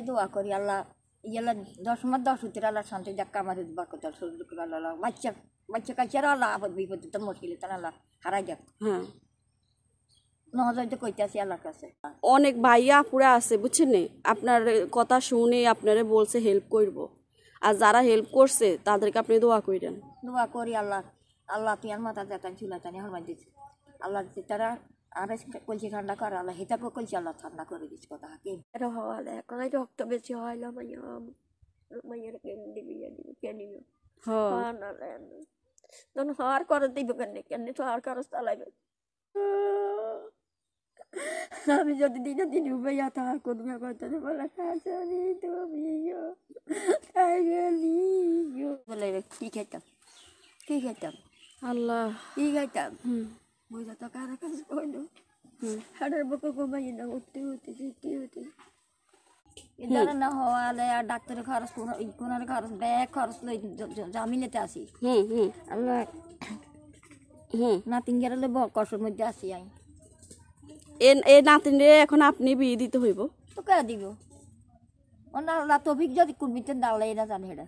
খালি দোয়া করি আল্লাহ ইয়ালা দশ মাস দশ হতে আল্লাহ শান্তি দেখ আমাদের বাকত শরীর দুঃখ আল্লাহ বাচ্চা বাচ্চা কাছে কাচ্চারা আল্লাহ আপদ বিপদ তো মুশকিল তার আল্লাহ হারাই যাক হ্যাঁ। অনেক ভাইয়া আপুরা আছে বুঝছেন আপনার কথা শুনে আপনারে বলছে হেল্প করব আর যারা হেল্প করছে তাদেরকে আপনি দোয়া করেন দোয়া করি আল্লাহ আল্লাহ তুই আর মাথা চাতান চুলা তানি হরমাই দিচ্ছে আল্লাহ তারা আনাজ কলছি ঠান্ডা কর আল্লাহ হিতাকে কলছি আল্লাহ ঠান্ডা করে দিস কথা হাকিম এটা হওয়া দেখ নাই রক্ত বেশি হয় না মাইয়া মাইয়ের কেন দিবি দিবি কেন দিবি হ্যাঁ না তখন হার করে দিব কেন কেন তো হার করে চালাইবে আমি যদি দিনে দিন উবে যা তাহার কোন বিয়ে করতে বলে শাশুড়ি তুমি বলে কি খেতাম কি খেতাম আল্লাহ কি খেতাম হুম মুই যত কারো কাজ করলো হাড়ের বুকে ঘুমাই না উঠতে উঠতে উঠতে উঠতে ইদারে না হওয়ালে আর ডাক্তারের খরচ কোনার খরচ ব্যাগ খরচ লই জামিনেতে আসি হুম হুম হুম নাতিন গেলে বড় কষ্টের মধ্যে আসি আই এ এ নাতিন রে এখন আপনি বিয়ে দিতে হইব তো কে দিব ওনারা তফিক যদি কুর্বিতে দাঁড়ালে এটা জানে এটা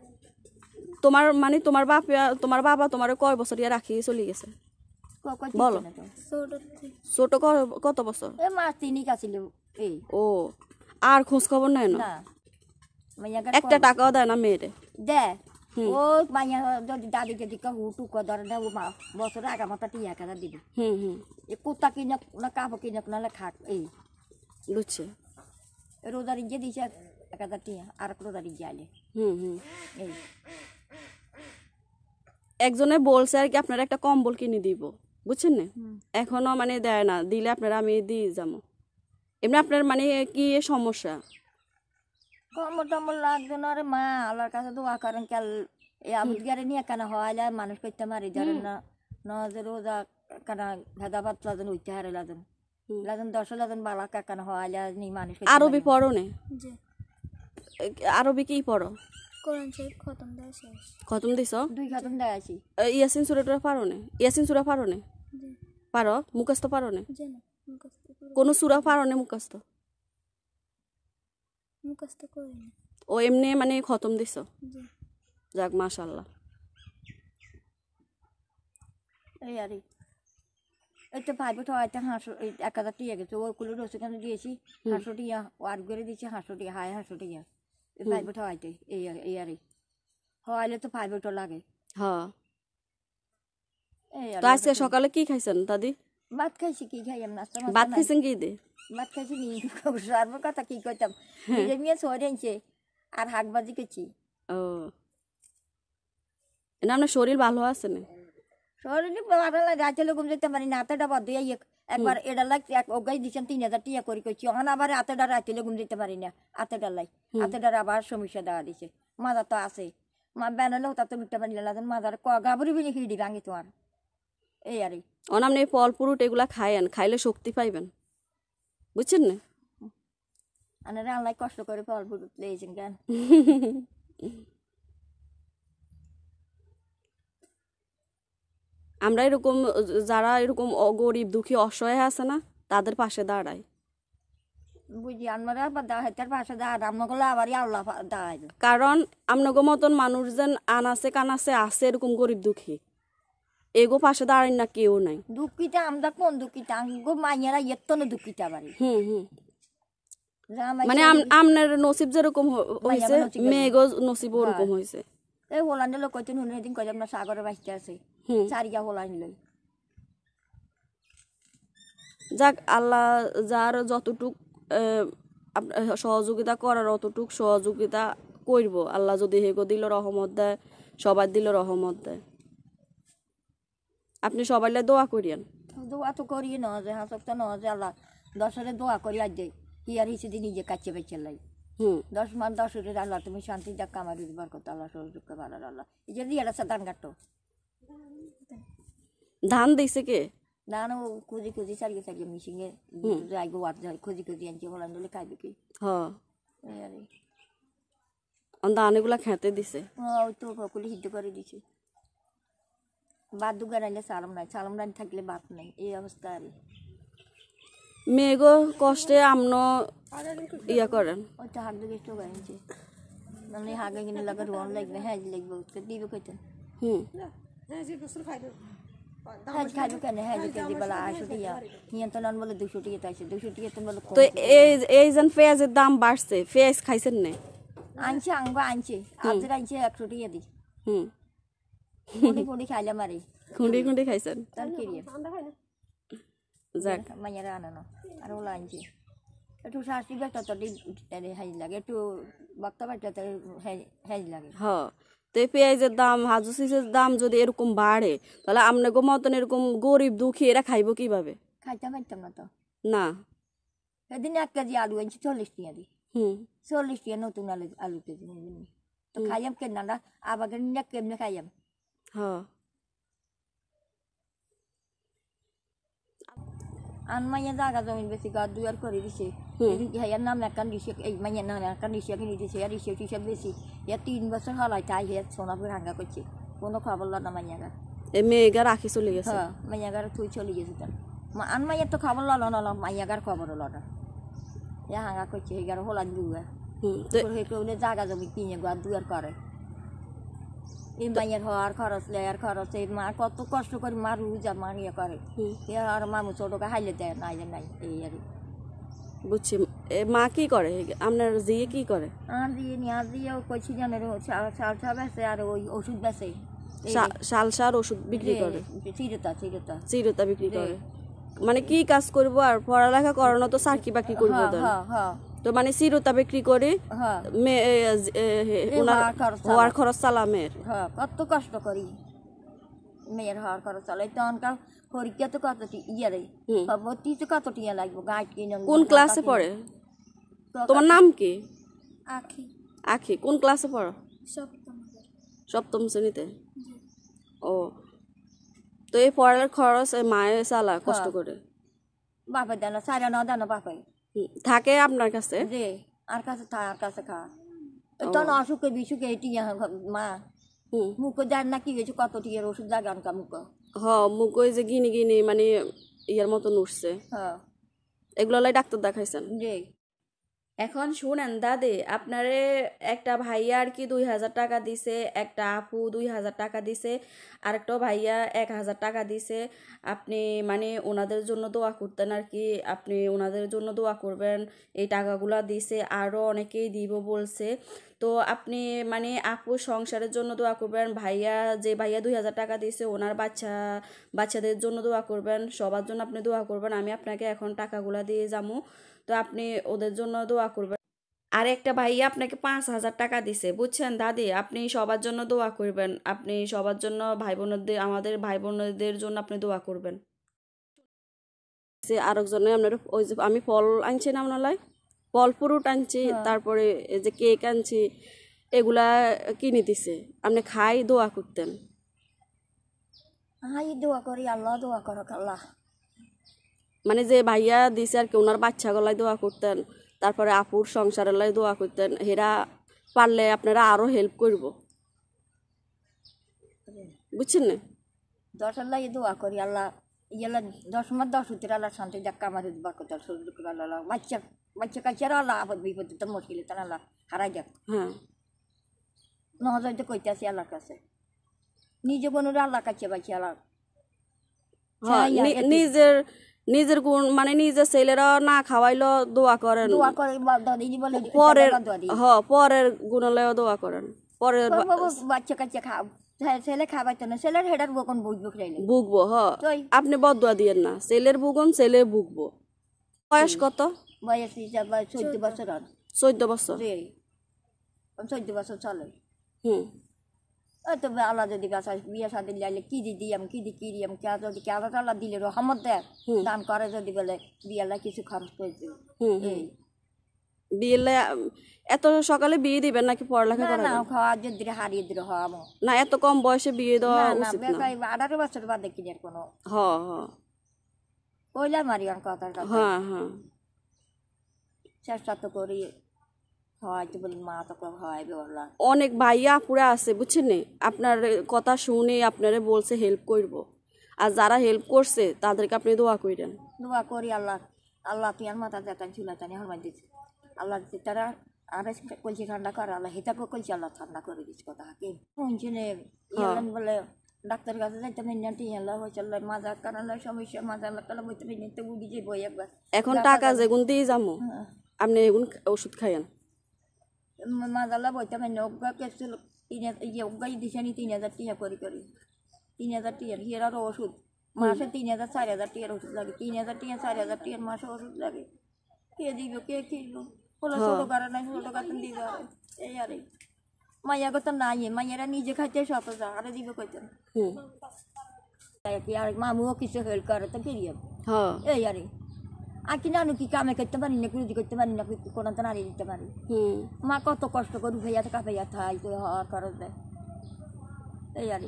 তোমার মানে তোমার বাপ তোমার বাবা তোমার কয় বছর ইয়া রাখি চলে গেছে বলো ছোট কত বছর মাস তিনিক আছিল এই ও আর খোঁজ খবর নাই না একটা টাকাও দেয় না মেয়েরে দে ও মাইয়া যদি দাদি যদি ধরে মা বছরে টিয়া হুম হুম এ কুত্তা না এই টিয়া আর আলে এই একজনে বলছে আর কি আপনার একটা কম্বল কিনে দিব বুঝছেন না এখনো মানে দেয় না দিলে আপনারা আমি দিয়ে যাবো এমনি আপনার মানে কি সমস্যা কম্বল টম্বল লাগবে না রে মা আল্লাহর কাছে দোয়া করেন কাল এই আমি গাড়ি নিয়ে কেন হয় আর মানুষ করতে মারি ধরেন না নজের রোজা কেন ভেদা ভাত লাজন উঠতে হারে লাজন লাজন দশ লাজন বালা কেন হয় আর নি মানুষ আরবি পড়ো নে আরবি কি পড়ো খতম দেয়া দুই খতম দেয়া আছি ইয়াসিন সূরাটা পারো নে ইয়াসিন সূরা পারো না পারো মুখস্থ পারো নে জানি মুখস্থ কোন সূরা পারো নে মুখস্থ ও এমনি মানে খতম দিছো যাক মাশাল্লাহ এই আরে এই তো তো একটা হাঁস এক হাজার টিয়া গেছে ওর কুলো রসুন দিয়েছি হাঁসো টিয়া করে দিয়েছি হাঁসো হায় হাঁসো টিয়া প্রাইভেট হওয়াইতে এই ইয়ারে হওয়াইলে তো প্রাইভেটও লাগে হ্যাঁ আজকে সকালে কি খাইছেন দাদি ভাত খাইছি কি খাই নাস্তা ভাত খাইছেন কি দে ভাত খাইছি কি সর্ব কথা কি কইতাম নিজে নিয়ে আর হাক বাজি কেছি ও এনে আপনার শরীর ভালো আছে না শরীর ভালো লাগে আজকে লোক যেতে পারি নাতাটা বদ দিয়ে একবার এটা এক অজ্ঞাই দিচ্ছেন তিন হাজার টিয়া করে করছি ওখানে আবার হাতে ডার রাখতে গুণ দিতে পারি না হাতে ডালাই লাই হাতে আবার সমস্যা দেওয়া দিছে মাদার তো আছে মা বেনালে হতা তো লুটতে পারি না মাদার ক গাবরি বিনি হিড়ি ভাঙি তোমার এই আর নেই ফল ফ্রুট এগুলা খায়েন খাইলে শক্তি পাইবেন বুঝছেন না আনারা আল্লাহ কষ্ট করে ফল ফ্রুট লেগেছেন কেন আমরা এরকম যারা এরকম গরিব দুঃখী অসহায় আছে না তাদের পাশে দাঁড়াই বুঝি পাশে আবারই আল্লাহ কারণ আমনাগো মতন মানুষ যেন আনাছে কানাছে আছে এরকম গরিব দুঃখী এগো পাশে দাঁড়ায় না কেউ নাই দুঃখিতা আমরা কোন দুঃখিতা গো মাইয়ারা তো দুঃখিতা বাড়ি হুম হুম মানে আমনার নসিব যেরকম হয়েছে মেয়েগো নসিব ওরকম হয়েছে হ্যাঁ। এই হোলান্ডের লোক কইতে নুনের দিন কইলাম সাগরে সাগরের বাইতে আছে চারিয়া যাক আল্লাহ যার যতটুক সহযোগিতা করার অতটুক সহযোগিতা করব আল্লাহ যদি হেগো দিল রহমত দেয় সবার দিল রহমত দেয় আপনি সবাই দোয়া করিয়েন দোয়া তো করি না যে হাসক ন যে আল্লাহ দশরে দোয়া করি আজ যাই কি আর হিসেবে নিজে কাছে বেঁচে লাই দশ মান দশরে আল্লাহ তুমি শান্তি দেখ আমার বরকত আল্লাহ সহযোগ করার আল্লাহ এই যে দিয়ে সাধারণ ঘাটো ধান দিছে কে ধান ও খুঁজি খুঁজি সারিয়ে সারিয়ে মিশিংয়ে আইগো ওয়াত যায় খুঁজি খুঁজি আনছে হলান দলে খাইবে কি হ ধান এগুলা খেতে দিছে ওই তো ককুলি হিদ্ধ করে দিছে ভাত দুগার আনলে সালাম নাই সালাম নাই থাকলে ভাত নাই এই অবস্থা আর মেয়েগো কষ্টে আমন ইয়া করেন ওই তো হাত দুগে স্টোক আনছে নাহলে হাগে কিনে লাগা রোয়ান লাগবে হ্যাঁ লাগবে দিবে কইতেন হুম হ্যাঁ যে বছর খাইবে তো এই যেন পেঁয়াজের দাম বাড়ছে পেঁয়াজ খাইছেন না আনছে আনবো আনছে আজের আনছে একশো টাকা দি হুম খুঁড়ি খাইলাম আরে খুঁড়ি খুঁড়ি খাইছেন যাক মাইয়ারা আনানো আর ওলা আনছে একটু শাস্তি বেটা তো হাইজ লাগে একটু বক্তা বেটা তো হাইজ লাগে হ্যাঁ তো এই পেঁয়াজের দাম হাজু সিসের দাম যদি এরকম বাড়ে তাহলে আমরা মতন এরকম গরিব দুঃখী এরা খাইব কিভাবে খাইতে পারতাম না তো না সেদিন এক কেজি আলু এনেছি চল্লিশ টিয়া দি হুম চল্লিশ টিয়া নতুন আলু আলু কেজি তো খাইয়াম কেন না আবার কেমনে খাইয়াম হ্যাঁ আনমাইয়া জাগা জমিন বেশি গা দুয়ার করে দিছে hmm. saya enamkan di sini, eh, menyenangkan di sini, di saya di sini, saya besi. Ya তিন বছর হলাই তাই হে সোনাপুর হাঙ্গা করছে কোনো খবর লো না মাইয়াগা এই মেয়েগা রাখি চলে গেছে হ্যাঁ মাইয়াগার তুই চলে গেছে তার মা আন মাইয়া তো খবর লো না লো মাইয়াগার খবর লো না এ হাঙ্গা করছে এগার হলান দুয়া হইলে জাগা জমি কিনে গোয়া দুয়ার করে এই মাইয়ের হওয়ার খরচ লেয়ার খরচ এই মা কত কষ্ট করে মা রুজা মা ইয়ে করে আর মামু ছোটোকে হাইলে দেয় নাই নাই এই আর বুঝছি মা কি করে আপনার জিয়ে কি করে আর দিয়ে নি আর দিয়ে কইছি জানে চাল চা বেসে আর ওই ওষুধ বেসে শাল সার ওষুধ বিক্রি করে চিরতা চিরতা চিরতা বিক্রি করে মানে কি কাজ করব আর পড়ালেখা করানো তো চাকরি বাকরি করবো হ্যাঁ, হ্যাঁ, হ্যাঁ। তো মানে চিরতা বিক্রি করে হ্যাঁ ওনার হওয়ার খরচ চালামের কত কষ্ট করি মেয়ের হওয়ার খরচ চলে তখনকার পরীক্ষা তো কত ইয়ে রে ভর্তি তো কত টিয়া ইয়ে লাগবে গাছ কিনে কোন ক্লাসে পড়ে তোমার নাম কি আখি আখি কোন ক্লাসে পড়ো সপ্তম সপ্তম শ্রেণীতে ও তো এই পড়ার খরচ মায়ের চালা কষ্ট করে বাপের দেন সারা ন দেন বাপে থাকে আপনার কাছে জি আর কাছে আর কাছে খা তখন অসুখে বিসুখে এটি ইয়ে মা মুখে যান না কি হয়েছে কত টিয়ার ওষুধ লাগান কা মুখ হ্যাঁ মুখ ওই যে গিনি গিনি মানে ইয়ার মতন উঠছে হ্যাঁ এগুলো লাই ডাক্তার দেখাইছেন জি এখন শুনেন দাদি আপনারে একটা ভাইয়া আর কি দুই হাজার টাকা দিছে একটা আপু দুই হাজার টাকা দিছে আর একটা ভাইয়া এক হাজার টাকা দিছে আপনি মানে ওনাদের জন্য দোয়া করতেন আর কি আপনি ওনাদের জন্য দোয়া করবেন এই টাকাগুলো দিছে আরও অনেকেই দিব বলছে তো আপনি মানে আপু সংসারের জন্য দোয়া করবেন ভাইয়া যে ভাইয়া দুই হাজার টাকা দিয়েছে ওনার বাচ্চা বাচ্চাদের জন্য দোয়া করবেন সবার জন্য আপনি দোয়া করবেন আমি আপনাকে এখন টাকাগুলো দিয়ে যাবো তো আপনি ওদের জন্য দোয়া করবেন আর একটা ভাই আপনাকে পাঁচ হাজার টাকা দিছে বুঝছেন দাদি আপনি সবার জন্য দোয়া করবেন আপনি সবার জন্য ভাই বোনদের আমাদের ভাই বোনদের জন্য আপনি দোয়া করবেন আরেকজনে আপনার ওই যে আমি ফল আনছি না আপনার ফল ফ্রুট আনছি হ্যাঁ। তারপরে যে কেক আনছি এগুলা কিনে দিছে আপনি খাই দোয়া করতেন হাই দোয়া করি আল্লাহ দোয়া করো আল্লাহ মানে যে ভাইয়া দিছে আর কি ওনার বাচ্চা গলায় দোয়া করতেন তারপরে আপুর সংসারের লাই দোয়া করতেন হেরা পারলে আপনারা আরও হেল্প করব বুঝছেন না দশ আল্লাহ দোয়া করি আল্লাহ ইয়ালা দশ দশ হতে আল্লাহ শান্তি দেখা আমার বরকত শরীর করে আল্লাহ বাচ্চা বাচ্চা কাছে আর আল্লাহ আপদ বিপদ তো মুশকিল তার আল্লাহ হারাই যাক হ্যাঁ নহজাই তো কইতে আসি আল্লাহর কাছে নিজে বোনের আল্লাহ কাছে বাঁচি আল্লাহ হ্যাঁ, নিজের নিজের গুণ মানে নিজের ছেলেরা না খাওয়াইলো দোয়া করেন পরের হ পরের গুণলেও দোয়া করেন পরের বাচ্চা কাচ্চা খাও ছেলে খাবাইতো না ছেলের হেডার বকন বুঝবো বুকবো আপনি বদুয়া দিয়েন না ছেলের বুকন ছেলে বুকবো বয়স কত বয়স চোদ্দ বছর চোদ্দ বছর চোদ্দ বছর চলে হম তো আল্লাহ যদি বিয়ে সাদি লাইলে কি দি দিয়াম কি দি কিরিয়াম কে যদি কে আল্লাহ দিলে রহমত দেয় দান করে যদি বলে বিয়েলা কিছু খরচ করছে এই বিয়েলে এত সকালে বিয়ে দিবেন নাকি পড়ালেখা করা না খাওয়া যে দিলে হারিয়ে দিল হওয়া না এত কম বয়সে বিয়ে দেওয়া উচিত না আঠারো বছর বাদে কি আর কোনো হ হ কইলাম আর কথাটা হ্যাঁ হ্যাঁ চেষ্টা তো করি অনেক ভাইয়া আপুরা আছে বুঝছেন আপনার কথা শুনে আপনারে বলছে হেল্প করব আর যারা হেল্প করছে তাদেরকে আপনি দোয়া করেন দোয়া করি আল্লাহ আল্লাহ তুই আর মাথা দেখান চুলা তানি হরমান দিচ্ছে আল্লাহ তারা আর কলছে ঠান্ডা কর আল্লাহ হিতাকে কলছে আল্লাহ ঠান্ডা করে দিচ্ছে কথা হাকি শুনে হ্যাঁ। ইয়ে বলে ডাক্তার কাছে যাইতে পারি না টিয়ালা হয়েছিল মাজার কারণে সমস্যা মাজার লাগালে বইতে পারি তো উড়ি যাবো একবার এখন টাকা যেগুন দিয়ে যাবো হ্যাঁ। আপনি এগুন ওষুধ খাইয়েন মাজালা বইতে আমি নৌকা ক্যাপসুল তিন হাজার দিছে নি তিন হাজার টিয়া করি করি তিন হাজার টিয়ার হিয়ার আরও ওষুধ মাসে তিন হাজার চার হাজার টিয়ার ওষুধ লাগে তিন হাজার টিয়া চার হাজার টিয়ার মাসে ওষুধ লাগে কে দিব কে খেলব ওলা হ্যাঁ। ছোটো কারো নাই ছোটো কারণ দিব এই আরে মাইয়া কথা নাই মাইয়ারা নিজে খাইতে সব আরে দিব কইতেন আর মামুও কিছু হেল্প করে তো ফিরিয়ে হ্যাঁ। এই আরে আর কি নানু কি কামে করতে পারি না কুড়ি করতে পারি না কোনো দিতে পারি মা কত কষ্ট থাই তো হওয়ার খরচ দেয় এই আর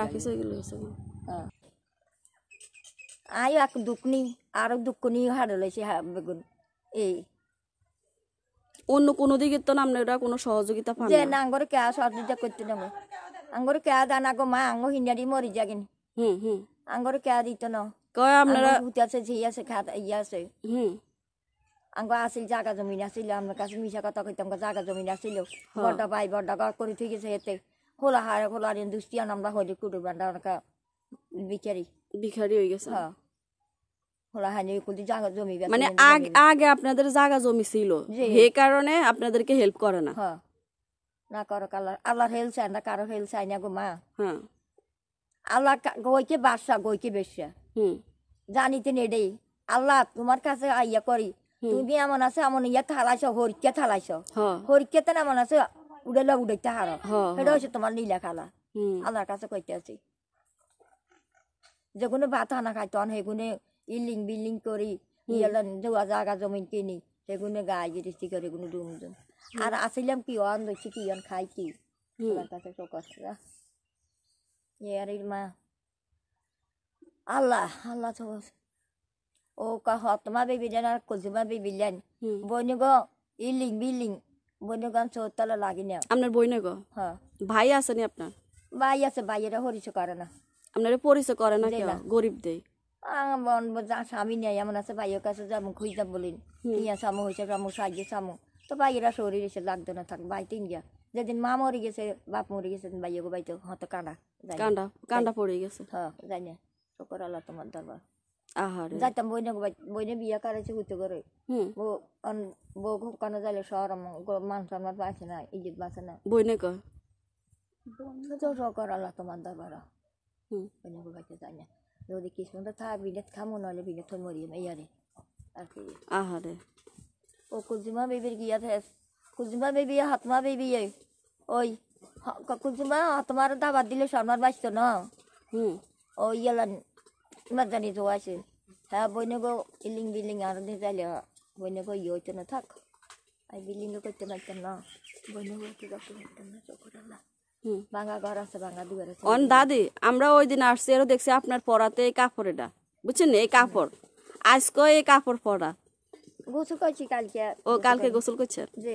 রাখিস আই হ্যাঁ। এক দুঃখ নি আরো দুঃখ নি হাড় লইছে হ্যাঁ, বেগুন এই অন্য কোনো দিকে তো নাম ওটা কোনো সহযোগিতা পান যে না আঙ্গরে কে সহযোগিতা করতে নেব আঙ্গরে কে দানা গো মা আঙ্গ হিন্দারি মরি যাগিন হুম হুম আঙ্গরে কে দিত না কয় আপনারা ভূত আছে ঝি আছে খাত ইয়ে আছে হুম আঙ্গ আসিল জায়গা জমিন আসিল আমার কাছে মিশা কথা কইতাম জায়গা জমিন আসিল বড় ভাই বড় গড় করে থই গেছে হেতে খোলা হারে খোলা দিন দুষ্টি আমরা হইলে কুটুর বান্ডা অনেকা ভিখারি ভিখারি হয়ে গেছে হ্যাঁ মানে আগে আগে আপনাদের জায়গা জমি ছিল সে কারণে আপনাদেরকে হেল্প করে না না করো আল্লাহ আল্লাহর হেল্প চায় না কারো হেল্প চাই না গো মা আল্লাহ গইকে বাসা গইকে বেসা হুম জানিতে এটাই আল্লাহ তোমার কাছে আইয়া করি তুমি এমন আছে এমন ইয়া থালাইছ হরিকে থালাইছ হরিকেতে এমন আছে উড়েলা উড়াইতে হারো সেটা হচ্ছে তোমার নীলা খালা আল্লাহর কাছে কইতে আছি যে কোনো ভাত হানা খাইত সেগুনে ইলিং বিল্ডিং করি জোয়া জাগা জমিন কিনি সেগুনে গায়ে গিরিস্তি করে কোনো দুম ডুম আর আসিলাম কি অন দইছি কি অন খাই কি আল্লাহর কাছে চোখ মা আল্লাহ আল্লাহ তো oh kahot বেবি bibi আর kultuma বেবি lian boni গো ইলিং বিলিং বনে গান চৌতলা লাগি না আপনার বই না গো হ্যাঁ ভাই আছে নি আপনার ভাই আছে ভাইয়ের হরিচয় করে না আপনার পরিচয় করে না কেউ গরিব দেই বজা স্বামী নেই এমন আছে ভাইয়ের কাছে খুঁজ যাব বলিন ইয়া সামু হইছে গ্রাম সাজে সামু তো ভাইয়েরা শরীর এসে লাগতো না থাক ভাই তিন গিয়া যেদিন মা মরে গেছে বাপ মরে গেছে ভাইয়ের তো হতো কাঁদা কাঁদা কাঁদা পড়ে গেছে হ্যাঁ জানি শকর আল্লাহ তোমার দরবার আহারে যাইতাম বইনে বইনে বিয়া কারাইছে হুতে করে বউ বউ কানে যাইলে শহর মান সম্মান পাইছে না ইজিত পাইছে না বইনে কর শকর আল্লাহ তোমার দরবার বইনে বাইতে যাই না যদি কিছুটা থা বিলেত খামো নলে বিলেত মরিয়ে ইয়ারে আর কি আহারে ও কুজুমা বেবির গিয়া থেস কুজুমা বেবি হাতমা বেবি ওই কুজুমা তোমার দাবার দিলে শর্মার বাঁচতো না হুম ও ইয়ালান মজা নি তো আছে দা বনিগো ইলিং বিলিং আর দে পেলি বনিগো ইওচনে থাক আই বিলিং ল কতে বত না বনিগো কি গপন চকরা না মাঙ্গা ঘরছ মাঙ্গা দু ঘরছ অন দাদি আমরা ওই দিন আরছি আর দেখি আপনার পরাতেই কাফরেডা বুঝছেন নি এই কাফর আজকো এই কাফর পরা গোছল কইছি কালকে ও কালকে গোসল কইছল জি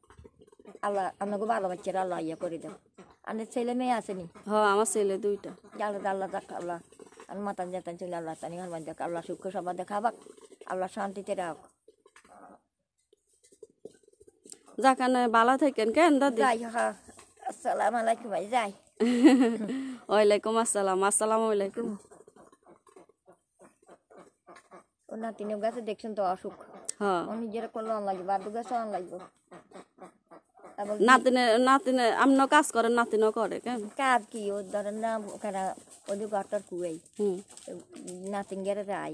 আল্লাহ আমাকে ভালো বাচ্চারা আল্লাহ ইয়া করে দাও আপনার ছেলে মেয়ে আসেনি হ্যাঁ আমার ছেলে দুইটা আল্লাহ আল্লাহ যাক আল্লাহ আর মাতান জাতান ছেলে আল্লাহ তানি হরমান দেখ আল্লাহ সুখ সবার দেখাবাক আল্লাহ শান্তিতে রাখ কেন ভালো থাকেন কেন দাদি যাই হ্যাঁ আসসালামু আলাইকুম ভাই যাই ওয়ালাইকুম আসসালাম আসসালামু আলাইকুম ও নাতিনের গাছে দেখছেন তো অসুখ হ্যাঁ নিজেরা করলে অন লাগবে বাদু গাছে অন নাতিনে নাতিনে আমনও কাজ করে নাতিনও করে কেন কাজ কি ও ধরেন না ওখানে ওদের ঘরটার কুয়াই হুম নাতিন গেড়ে আই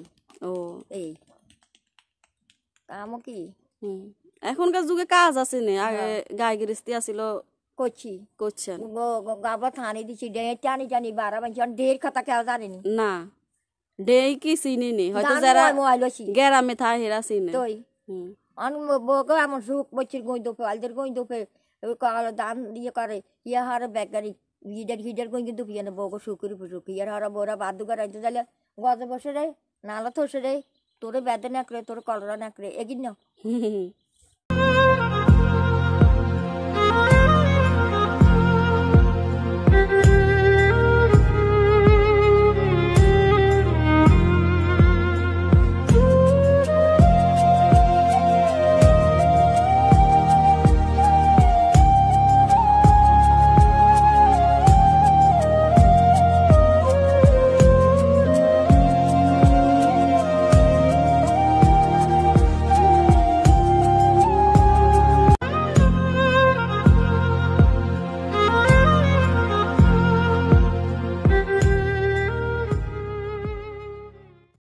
ও এই কামও কি হুম এখনকার যুগে কাজ আছে নে আগে হ্যাঁ। গায়ে গৃহস্থী আছিল করছি করছেন গাবা থানি দিছি ডে টানি টানি বারা বাঞ্চি ঢের খাতা কেউ জানেনি না ডে কি চিনি নি হয়তো যারা গেরামে থা হেরা চিনে তুই অন বগো আমার সুখ বচ্চির গই দোপে আলদের গই দোপে কালো দান ইয়ে করে ইয়ে হার বেকারি হিজার হিজার করে কিন্তু পিয়ানো বউকে শুকুরি ফুসুক ইয়ার হারা বৌরা বাদু করে আনতে তাহলে গজে বসে রে নালা থসে রে তোরে বেদে নাকড়ে তোর কলরা নাকড়ে এগিন না